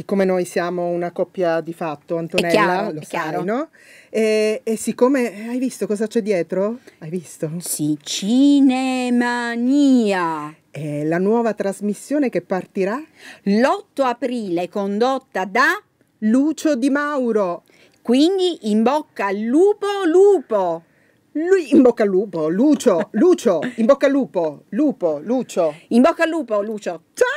siccome noi siamo una coppia di fatto, Antonella, chiaro, lo sai, no? E, e, siccome eh, hai visto cosa c'è dietro? Hai visto? Sì, Cinemania! È la nuova trasmissione che partirà l'8 aprile, condotta da Lucio Di Mauro. Quindi in bocca al lupo, lupo! Lui, in bocca al lupo, Lucio, Lucio, in bocca al lupo, lupo, Lucio. In bocca al lupo, Lucio. Ciao!